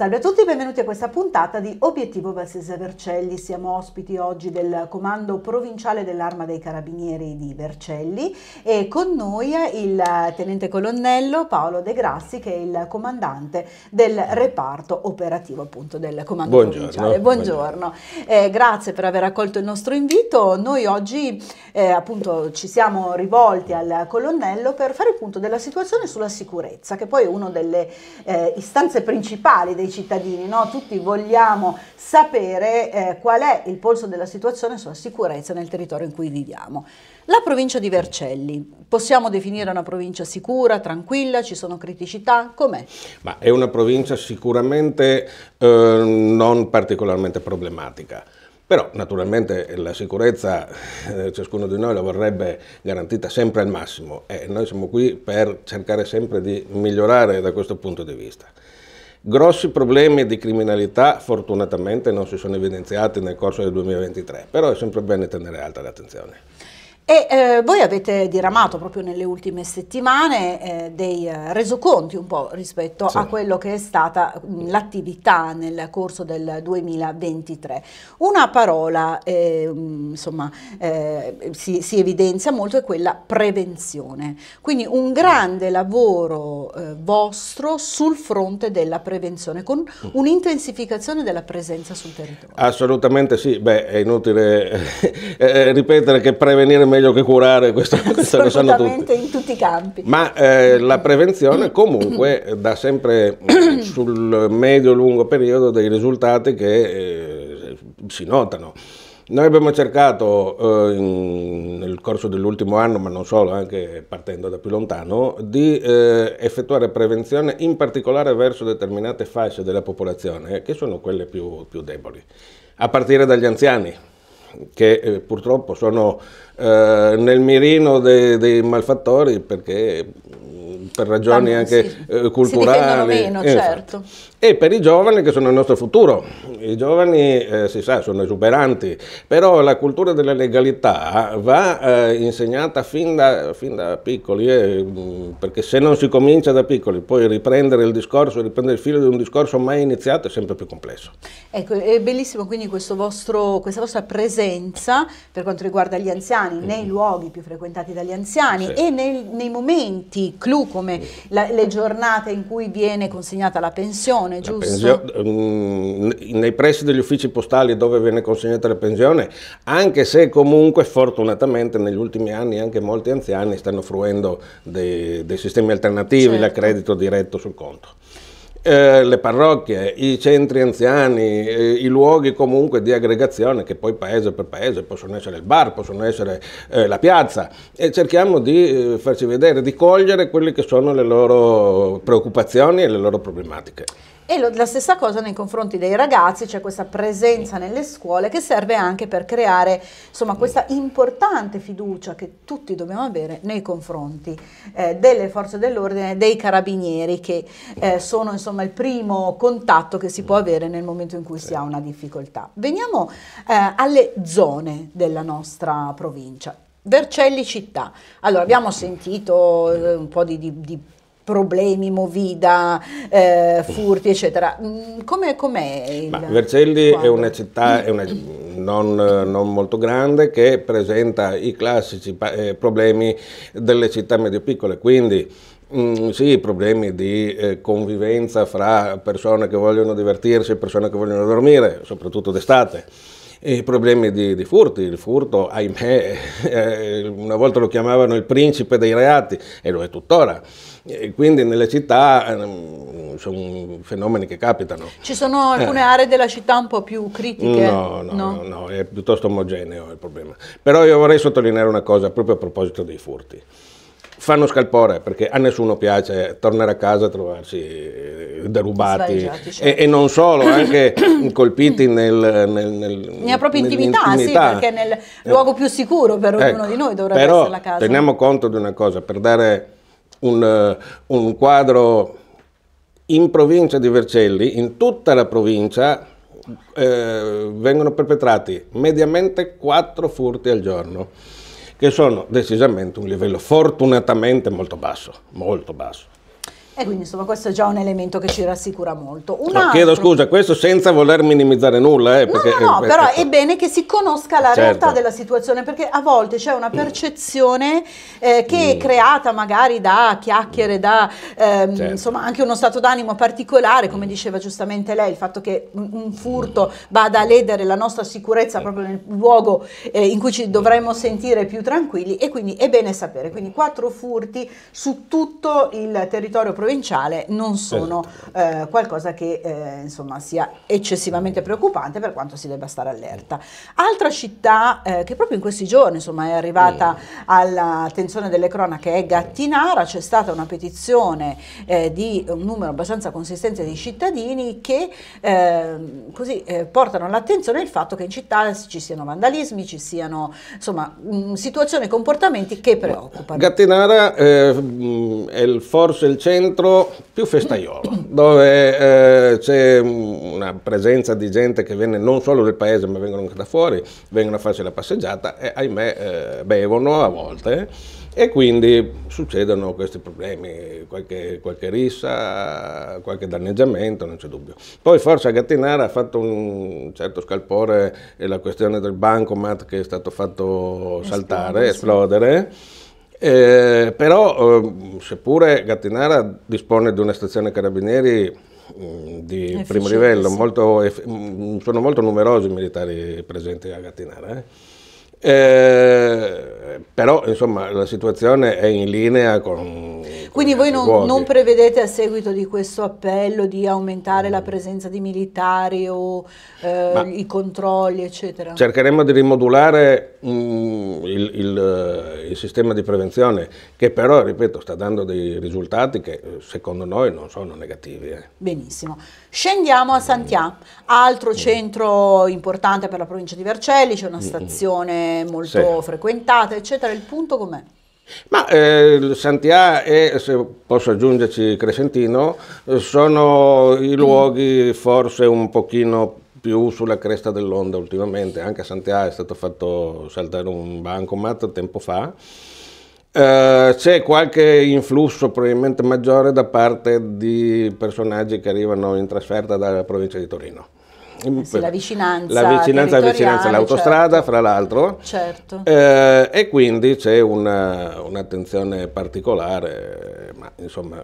Salve a tutti e benvenuti a questa puntata di Obiettivo Valsese Vercelli. Siamo ospiti oggi del Comando Provinciale dell'Arma dei Carabinieri di Vercelli e con noi il Tenente Colonnello Paolo De Grassi che è il comandante del reparto operativo appunto del Comando Buongiorno. Provinciale. Buongiorno. Eh, grazie per aver accolto il nostro invito. Noi oggi eh, appunto ci siamo rivolti al Colonnello per fare il punto della situazione sulla sicurezza che poi è una delle eh, istanze principali dei cittadini, no? tutti vogliamo sapere eh, qual è il polso della situazione sulla sicurezza nel territorio in cui viviamo. La provincia di Vercelli, possiamo definire una provincia sicura, tranquilla, ci sono criticità, com'è? Ma è una provincia sicuramente eh, non particolarmente problematica. Però naturalmente la sicurezza eh, ciascuno di noi la vorrebbe garantita sempre al massimo e noi siamo qui per cercare sempre di migliorare da questo punto di vista. Grossi problemi di criminalità fortunatamente non si sono evidenziati nel corso del 2023, però è sempre bene tenere alta l'attenzione. E eh, voi avete diramato proprio nelle ultime settimane eh, dei eh, resoconti un po' rispetto sì. a quello che è stata mm, l'attività nel corso del 2023. Una parola eh, mm, insomma, eh, si, si, evidenzia molto è quella prevenzione, quindi un grande lavoro eh, vostro sul fronte della prevenzione con mm. un'intensificazione della presenza sul territorio. Assolutamente sì, beh è inutile ripetere che prevenire meglio meglio che curare, questo, questo lo tutti. in tutti i campi. Ma eh, la prevenzione comunque dà sempre eh, sul medio-lungo periodo dei risultati che eh, si notano. Noi abbiamo cercato eh, in, nel corso dell'ultimo anno, ma non solo, anche partendo da più lontano, di eh, effettuare prevenzione in particolare verso determinate fasce della popolazione, che sono quelle più, più deboli, a partire dagli anziani, che eh, purtroppo sono eh, nel mirino dei, dei malfattori perché mm, per ragioni Fanno, anche sì. Eh, culturali. Si meno, eh, certo e per i giovani che sono il nostro futuro. I giovani, eh, si sa, sono esuberanti, però la cultura della legalità va eh, insegnata fin da, fin da piccoli, eh, perché se non si comincia da piccoli, poi riprendere il discorso, riprendere il filo di un discorso mai iniziato è sempre più complesso. Ecco, è bellissimo quindi vostro, questa vostra presenza per quanto riguarda gli anziani, mm-hmm. nei luoghi più frequentati dagli anziani sì. e nel, nei momenti clou come mm. la, le giornate in cui viene consegnata la pensione, pensione, giusto? Pension- mm, nei pressi degli uffici postali dove viene consegnata la pensione, anche se comunque fortunatamente negli ultimi anni anche molti anziani stanno fruendo dei, dei sistemi alternativi, certo. l'accredito diretto sul conto. Eh, le parrocchie, i centri anziani, eh, i luoghi comunque di aggregazione che poi paese per paese possono essere il bar, possono essere eh, la piazza e cerchiamo di eh, farci vedere, di cogliere quelle che sono le loro preoccupazioni e le loro problematiche. E lo, la stessa cosa nei confronti dei ragazzi, c'è cioè questa presenza nelle scuole che serve anche per creare insomma, questa importante fiducia che tutti dobbiamo avere nei confronti eh, delle forze dell'ordine, dei carabinieri che eh, sono insomma, il primo contatto che si può mm. avere nel momento in cui si ha una difficoltà. Veniamo eh, alle zone della nostra provincia. Vercelli città. Allora, abbiamo sentito eh, un po' di, di, di problemi, movida, eh, furti, eccetera. Mm, come, com'è il... Vercelli quadro? è una città è una, non, non, molto grande che presenta i classici eh, problemi delle città medio piccole, quindi Mm, sì, problemi di eh, convivenza fra persone che vogliono divertirsi e persone che vogliono dormire, soprattutto d'estate eh, problemi di, di, furti, il furto ahimè eh, una volta lo chiamavano il principe dei reati e lo è tuttora. E quindi nelle città eh, sono fenomeni che capitano. Ci sono alcune eh. aree della città un po' più critiche? No no, no, no, no, è piuttosto omogeneo il problema. Però io vorrei sottolineare una cosa proprio a proposito dei furti fanno scalpore perché a nessuno piace tornare a casa eh, e trovarsi derubati certo. e, e, non solo, anche colpiti nel, nel, nel, nella propria intimità, sì, perché nel luogo più sicuro per ecco, ognuno di noi dovrebbe però, essere la casa. Teniamo conto di una cosa, per dare un, eh, un quadro in provincia di Vercelli, in tutta la provincia, eh, vengono perpetrati mediamente quattro furti al giorno che sono decisamente un livello fortunatamente molto basso, molto basso. E quindi insomma questo è già un elemento che ci rassicura molto. Un no, altro... Chiedo scusa, questo senza voler minimizzare nulla. Eh, perché... no, no, no, però è bene che si conosca la certo. realtà della situazione perché a volte c'è una percezione eh, che mm. è creata magari da chiacchiere, da ehm, certo. insomma anche uno stato d'animo particolare, come diceva giustamente lei, il fatto che un furto vada a ledere la nostra sicurezza proprio nel luogo eh, in cui ci dovremmo sentire più tranquilli e quindi è bene sapere. Quindi quattro furti su tutto il territorio provinciale provinciale non sono esatto. eh, qualcosa che eh, insomma, sia eccessivamente preoccupante per quanto si debba stare allerta. Altra città eh, che proprio in questi giorni insomma, è arrivata mm. all'attenzione delle cronache è Gattinara, c'è stata una petizione eh, di un numero abbastanza consistente di cittadini che ehm, così, eh, portano all'attenzione il fatto che in città ci siano vandalismi, ci siano insomma, mh, mm, situazioni e comportamenti che preoccupano. Gattinara eh, mm, è il, forse il centro centro più festaiolo, dove eh, c'è una presenza di gente che viene non solo del paese ma vengono anche da fuori, vengono a farsi la passeggiata e ahimè eh, bevono a volte e quindi succedono questi problemi, qualche, qualche rissa, qualche danneggiamento, non c'è dubbio. Poi forse Gattinara ha fatto un certo scalpore eh, la questione del bancomat che è stato fatto saltare, esplodere. esplodere eh, però, eh, seppure Gattinara dispone di una stazione carabinieri mh, mm, di È primo livello, molto, mh, mm, sono molto numerosi i militari presenti a Gattinara. Eh. Eh, però insomma la situazione è in linea con quindi voi non, non, prevedete a seguito di questo appello di aumentare la presenza di militari o eh, i controlli, eccetera? Cercheremo di rimodulare mh, mm, il, il, eh, il, sistema di prevenzione, che però, ripeto, sta dando dei risultati che eh, secondo noi non sono negativi. Eh. Benissimo. Scendiamo a mm. Santià, altro mm. centro importante per la provincia di Vercelli, c'è una stazione molto sì. frequentata, eccetera. Il punto com'è? Ma eh, Santià e, se posso aggiungerci, Crescentino, eh, sono i luoghi forse un pochino più sulla cresta dell'onda ultimamente, anche a Santià è stato fatto saltare un bancomat tempo fa. Eh, c'è qualche influsso probabilmente maggiore da parte di personaggi che arrivano in trasferta dalla provincia di Torino. Mm, sì, la vicinanza. La vicinanza, vicinanza all'autostrada, certo. fra l'altro. Certo. Eh, e quindi c'è una, eh, un'attenzione particolare, ma insomma,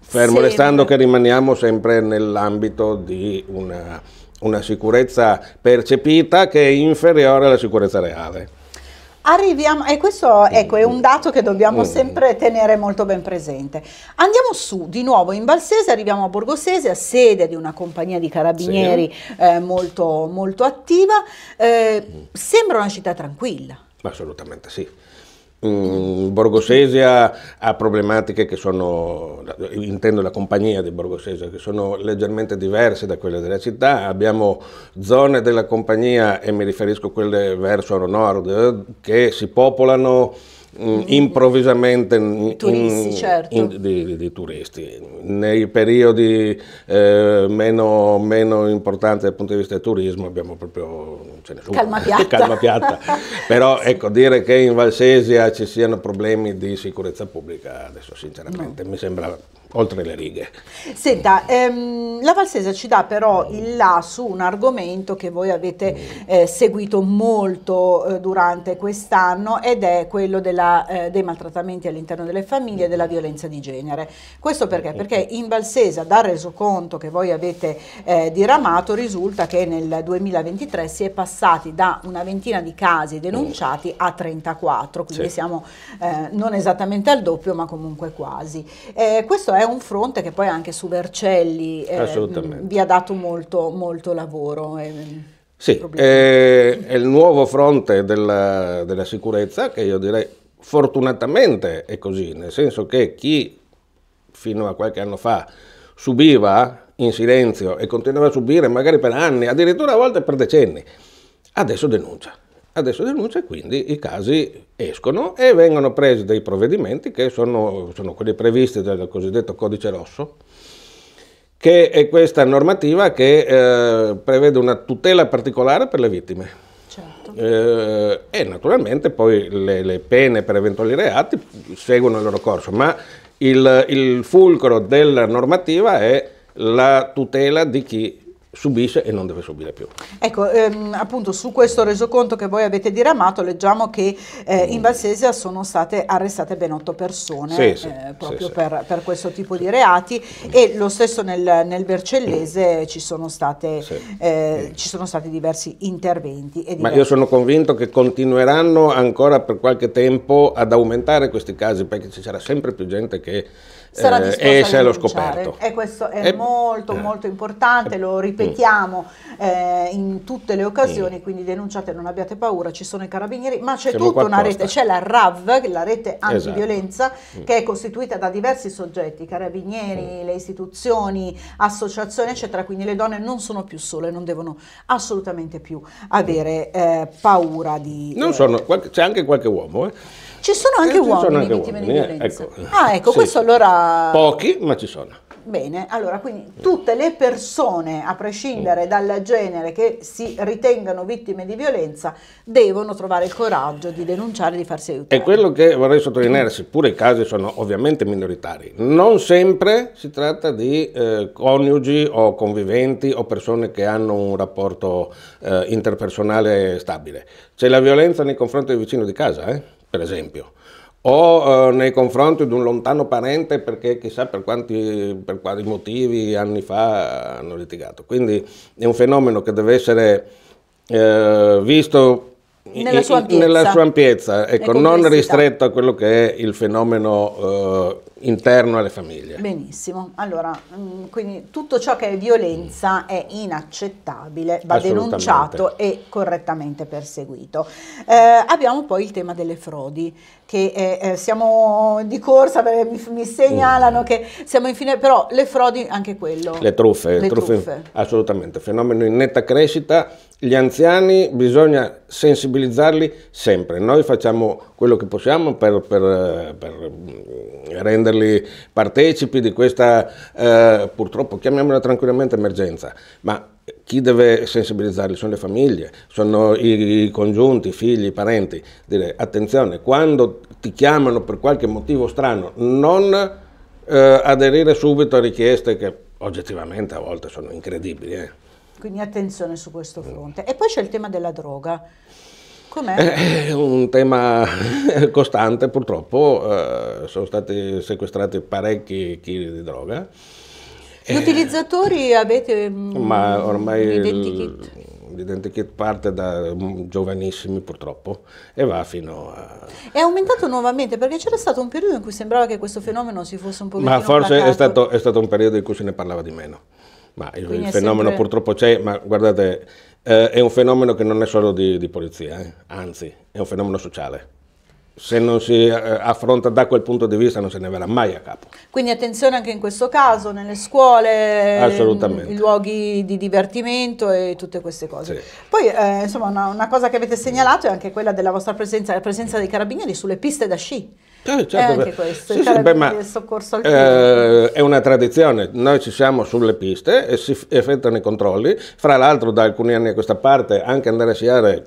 fermo sì, restando che rimaniamo sempre nell'ambito di una, una sicurezza percepita che è inferiore alla sicurezza reale. Arriviamo, e questo ecco, è un dato che dobbiamo sempre tenere molto ben presente. Andiamo su di nuovo in Valsese, arriviamo a Borgosese, a sede di una compagnia di carabinieri sì. eh, molto, molto attiva. Eh, mm. sembra una città tranquilla. Assolutamente sì. Mm, Borgosesia ha, problematiche che sono, intendo la compagnia di Borgosesia, che sono leggermente diverse da quelle della città. Abbiamo zone della compagnia, e mi riferisco a quelle verso nord, eh, che si popolano Mm, improvvisamente in, turisti, in, certo. in, di, di, turisti. Nei periodi eh, meno, meno, importanti dal punto di vista del turismo abbiamo proprio ce ne calma piatta. calma piatta. Però sì. ecco, dire che in Valsesia ci siano problemi di sicurezza pubblica, adesso sinceramente no. mi sembra oltre le righe. Senta, ehm, la Valsesa ci dà però il là su un argomento che voi avete eh, seguito molto eh, durante quest'anno ed è quello della, eh, dei maltrattamenti all'interno delle famiglie e della violenza di genere. Questo perché? Perché in Valsesa dal resoconto che voi avete eh, diramato risulta che nel 2023 si è passati da una ventina di casi denunciati a 34, quindi sì. siamo eh, non esattamente al doppio ma comunque quasi. Eh, questo è è un fronte che poi anche su Vercelli eh, vi ha dato molto, molto lavoro. Eh. Mm, sì, è, eh, è, il nuovo fronte della, della, sicurezza che io direi fortunatamente è così, nel senso che chi fino a qualche anno fa subiva in silenzio e continuava a subire magari per anni, addirittura a volte per decenni, adesso denuncia adesso denuncia e quindi i casi escono e vengono presi dei provvedimenti che sono, sono quelli previsti dal cosiddetto codice rosso, che è questa normativa che eh, prevede una tutela particolare per le vittime. Certo. Eh, e naturalmente poi le, le, pene per eventuali reati seguono il loro corso, ma il, il fulcro della normativa è la tutela di chi subisce e non deve subire più. Ecco, ehm, appunto su questo resoconto che voi avete diramato leggiamo che eh, in Valsesia sono state arrestate ben otto persone sì, sì, eh, proprio sì, per, per, questo tipo di reati e lo stesso nel, nel Vercellese ci sono, state, eh, ci sono, stati diversi interventi. Diversi... Ma io sono convinto che continueranno ancora per qualche tempo ad aumentare questi casi perché ci sarà sempre più gente che... Sarà eh, esce allo scoperto. E questo è e... molto eh. molto importante, lo ripeto ripetiamo eh, in tutte le occasioni, quindi denunciate, non abbiate paura, ci sono i carabinieri, ma c'è Siamo tutta una rete, c'è la RAV, la rete esatto. antiviolenza, esatto. che è costituita da diversi soggetti, carabinieri, mm. le istituzioni, associazioni, eccetera, quindi le donne non sono più sole, non devono assolutamente più avere eh, paura di... Non eh, sono, c'è anche qualche uomo, eh. Ci sono eh, anche eh, uomini sono anche vittime uomini, di eh, violenza. Ecco. Ah, ecco, sì. questo allora... Pochi, ma ci sono. Bene, allora quindi tutte le persone, a prescindere dal genere, che si ritengano vittime di violenza, devono trovare il coraggio di denunciare, e di farsi aiutare. E quello che vorrei sottolineare, seppure i casi sono ovviamente minoritari, non sempre si tratta di eh, coniugi o conviventi o persone che hanno un rapporto eh, interpersonale stabile. C'è la violenza nei confronti del vicino di casa, eh, per esempio o eh, nei confronti di un lontano parente perché chissà per quanti, per quali motivi anni fa hanno litigato. Quindi è un fenomeno che deve essere eh, visto nella sua ampiezza, nella sua ampiezza ecco, non ristretto a quello che è il fenomeno eh, interno alle famiglie. Benissimo, allora mm, quindi tutto ciò che è violenza mm. è inaccettabile, va denunciato e correttamente perseguito. Eh, abbiamo poi il tema delle frodi, che eh, eh siamo di corsa, mi, mi segnalano mm. che siamo in fine, però le frodi anche quello. Le truffe, le truffe, truffe. assolutamente, fenomeno in netta crescita, gli anziani bisogna sensibilizzarli sempre, noi facciamo quello che possiamo per, per, eh, per mm, rendere renderli partecipi di questa, eh, purtroppo, chiamiamola tranquillamente emergenza, ma chi deve sensibilizzarli sono le famiglie, sono i, i congiunti, i figli, i parenti. Dire attenzione, quando ti chiamano per qualche motivo strano, non eh, aderire subito a richieste che oggettivamente a volte sono incredibili. Eh. Quindi attenzione su questo fronte. E poi c'è il tema della droga. Com'è? Eh, è un tema costante purtroppo, eh, sono stati sequestrati parecchi chili di droga. Gli eh, utilizzatori avete mm, Ma ormai l'identikit? parte da mm, giovanissimi purtroppo e va fino a... È aumentato nuovamente perché c'era stato un periodo in cui sembrava che questo fenomeno si fosse un po' Ma forse è stato, è stato, un periodo in cui se ne parlava di meno. Ma il, il fenomeno sempre... purtroppo c'è, ma guardate eh, è un fenomeno che non è solo di, di polizia, eh? anzi è un fenomeno sociale. Se non si eh, affronta da quel punto di vista non se ne verrà mai a capo. Quindi attenzione anche in questo caso, nelle scuole, i luoghi di divertimento e tutte queste cose. Sì. Poi eh, insomma una, una cosa che avete segnalato è anche quella della vostra presenza, la presenza dei carabinieri sulle piste da sci. Certo, certo. È anche questo, sì, sì, beh, ma, eh, è una tradizione, noi ci siamo sulle piste e si effettuano i controlli, fra l'altro da alcuni anni a questa parte anche andare a sciare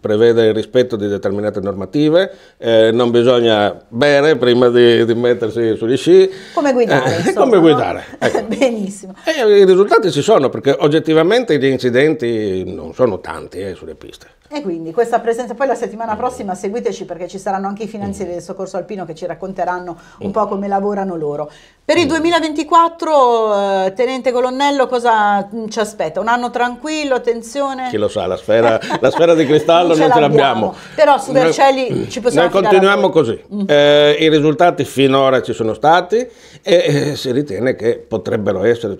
prevede il rispetto di determinate normative, eh, non bisogna bere prima di, di mettersi sugli sci. Come guidare. Eh, insomma, come guidare. Ecco. Benissimo. E i risultati ci sono perché oggettivamente gli incidenti non sono tanti eh, sulle piste. E quindi questa presenza, poi la settimana mm. prossima seguiteci perché ci saranno anche i finanzieri mm. del soccorso alpino che ci racconteranno un mm. po' come lavorano loro. Per il 2024, eh, tenente colonnello, cosa ci aspetta? Un anno tranquillo, attenzione? Chi lo sa, la sfera, la sfera di cristallo non, ce l'abbiamo. Però su Vercelli ci possiamo... Noi continuiamo così. Eh, I risultati finora ci sono stati e eh, si ritiene che potrebbero essere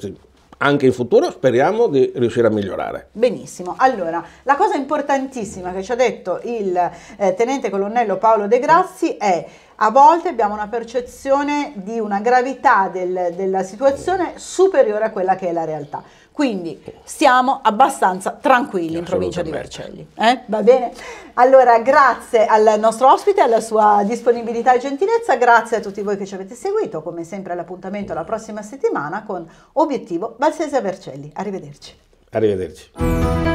anche in futuro speriamo di riuscire a migliorare. Benissimo, allora la cosa importantissima che ci ha detto il eh, tenente colonnello Paolo De Grassi è a volte abbiamo una percezione di una gravità del, della situazione superiore a quella che è la realtà. Quindi siamo abbastanza tranquilli in provincia di Vercelli. Eh? Va bene? Allora, grazie al nostro ospite, alla sua disponibilità e gentilezza, grazie a tutti voi che ci avete seguito, come sempre l'appuntamento la prossima settimana con Obiettivo Valsese Vercelli. Arrivederci. Arrivederci.